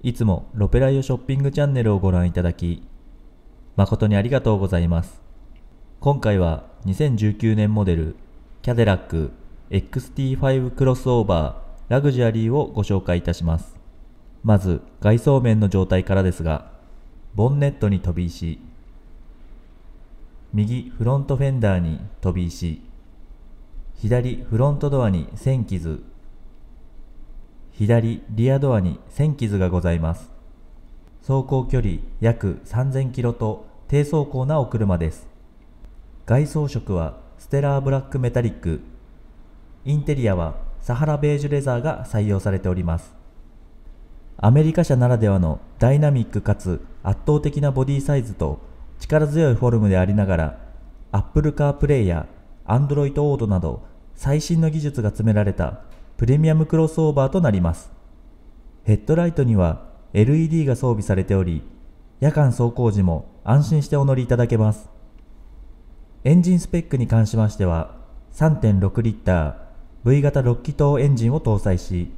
いつもロペライオショッピングチャンネルをご覧いただき、誠にありがとうございます。今回は2019年モデル、キャデラック XT5 クロスオーバーラグジュアリーをご紹介いたします。まず、外装面の状態からですが、ボンネットに飛び石、右フロントフェンダーに飛び石、左フロントドアに線傷、左リアドアに1000傷がございます。走行距離約3000キロと低走行なお車です。外装色はステラーブラックメタリック。インテリアはサハラベージュレザーが採用されております。アメリカ車ならではのダイナミックかつ圧倒的なボディサイズと力強いフォルムでありながら Apple CarPlay や Android Auto など最新の技術が詰められたプレミアムクロスオーバーとなります。ヘッドライトには LED が装備されており、夜間走行時も安心してお乗りいただけます。エンジンスペックに関しましては、3.6リッター V 型6気筒エンジンを搭載し、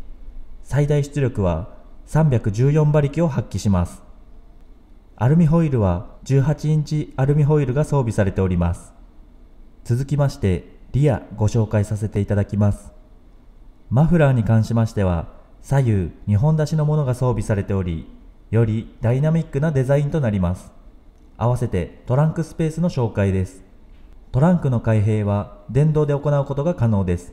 最大出力は314馬力を発揮します。アルミホイルは18インチアルミホイルが装備されております。続きまして、リアご紹介させていただきます。マフラーに関しましては左右2本出しのものが装備されておりよりダイナミックなデザインとなります合わせてトランクスペースの紹介ですトランクの開閉は電動で行うことが可能です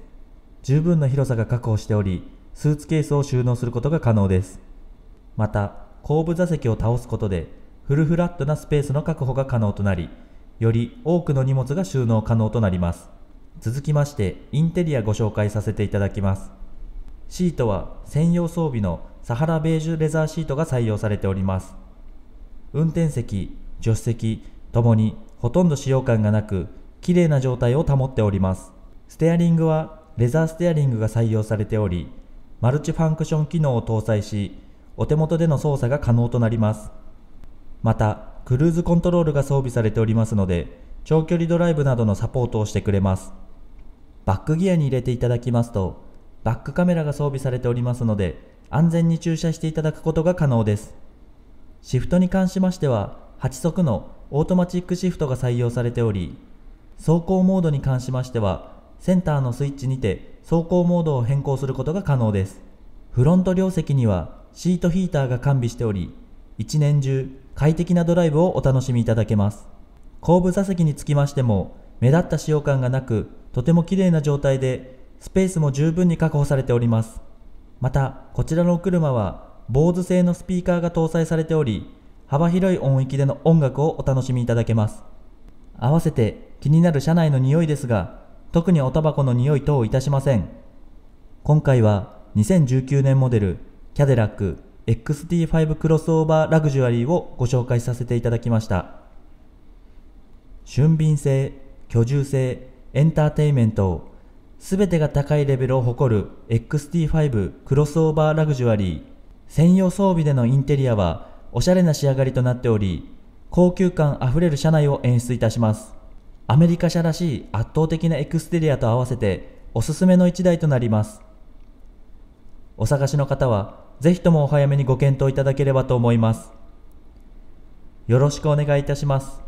十分な広さが確保しておりスーツケースを収納することが可能ですまた後部座席を倒すことでフルフラットなスペースの確保が可能となりより多くの荷物が収納可能となります続きましてインテリアご紹介させていただきますシートは専用装備のサハラベージュレザーシートが採用されております運転席助手席ともにほとんど使用感がなく綺麗な状態を保っておりますステアリングはレザーステアリングが採用されておりマルチファンクション機能を搭載しお手元での操作が可能となりますまたクルーズコントロールが装備されておりますので長距離ドライブなどのサポートをしてくれますバックギアに入れていただきますと、バックカメラが装備されておりますので、安全に駐車していただくことが可能です。シフトに関しましては、8速のオートマチックシフトが採用されており、走行モードに関しましては、センターのスイッチにて走行モードを変更することが可能です。フロント両席にはシートヒーターが完備しており、一年中快適なドライブをお楽しみいただけます。後部座席につきましても、目立った使用感がなくとても綺麗な状態で、スペースも十分に確保されております。また、こちらのお車は、坊主製のスピーカーが搭載されており、幅広い音域での音楽をお楽しみいただけます。合わせて気になる車内の匂いですが、特におタバコの匂い等いたしません。今回は2019年モデル、キャデラック XT5 クロスオーバーラグジュアリーをご紹介させていただきました。俊敏性、居住性、エンターテイメント、すべてが高いレベルを誇る XT5 クロスオーバーラグジュアリー。専用装備でのインテリアはおしゃれな仕上がりとなっており、高級感あふれる車内を演出いたします。アメリカ車らしい圧倒的なエクステリアと合わせておすすめの1台となります。お探しの方はぜひともお早めにご検討いただければと思います。よろしくお願いいたします。